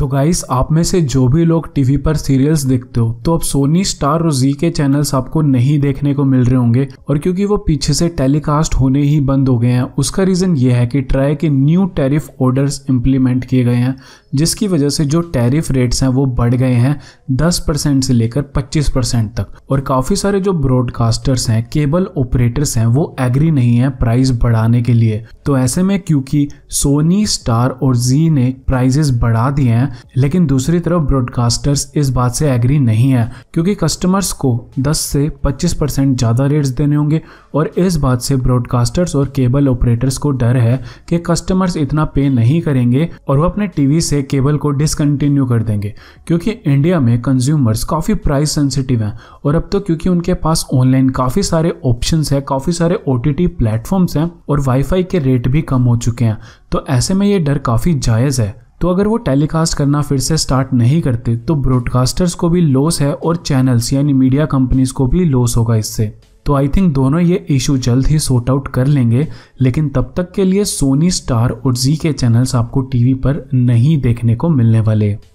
तो गाइस आप में से जो भी लोग टीवी पर सीरियल्स देखते हो तो अब सोनी स्टार और जी के चैनल्स आपको नहीं देखने को मिल रहे होंगे और क्योंकि वो पीछे से टेलीकास्ट होने ही बंद हो गए हैं उसका रीज़न ये है कि ट्राई के न्यू टैरिफ ऑर्डर्स इम्प्लीमेंट किए गए हैं जिसकी वजह से जो टैरिफ रेट्स हैं वो बढ़ गए हैं दस परसेंट से लेकर पच्चीस परसेंट तक और काफ़ी सारे जो ब्रॉडकास्टर्स हैं केबल ऑपरेटर्स हैं वो एग्री नहीं है प्राइस बढ़ाने के लिए तो ऐसे में क्योंकि सोनी स्टार और जी ने प्राइजेस बढ़ा दिए हैं लेकिन दूसरी तरफ ब्रॉडकास्टर्स इस बात से एग्री नहीं है क्योंकि कस्टमर्स को 10 से 25 परसेंट ज़्यादा रेट्स देने होंगे और इस बात से ब्रॉडकास्टर्स और केबल ऑपरेटर्स को डर है कि कस्टमर्स इतना पे नहीं करेंगे और वो अपने टीवी से केबल को डिसकंटिन्यू कर देंगे क्योंकि इंडिया में कंज्यूमर्स काफ़ी प्राइस सेंसिटिव हैं और अब तो क्योंकि उनके पास ऑनलाइन काफ़ी सारे ऑप्शन है काफ़ी सारे ओ टी प्लेटफॉर्म्स हैं और वाईफाई के रेट भी कम हो चुके हैं तो ऐसे में ये डर काफ़ी जायज़ है तो अगर वो टेलीकास्ट करना फिर से स्टार्ट नहीं करते तो ब्रॉडकास्टर्स को भी लॉस है और चैनल्स यानी मीडिया कंपनीज को भी लॉस होगा इससे तो आई थिंक दोनों ये इशू जल्द ही सॉर्ट आउट कर लेंगे लेकिन तब तक के लिए सोनी स्टार और जी के चैनल्स आपको टीवी पर नहीं देखने को मिलने वाले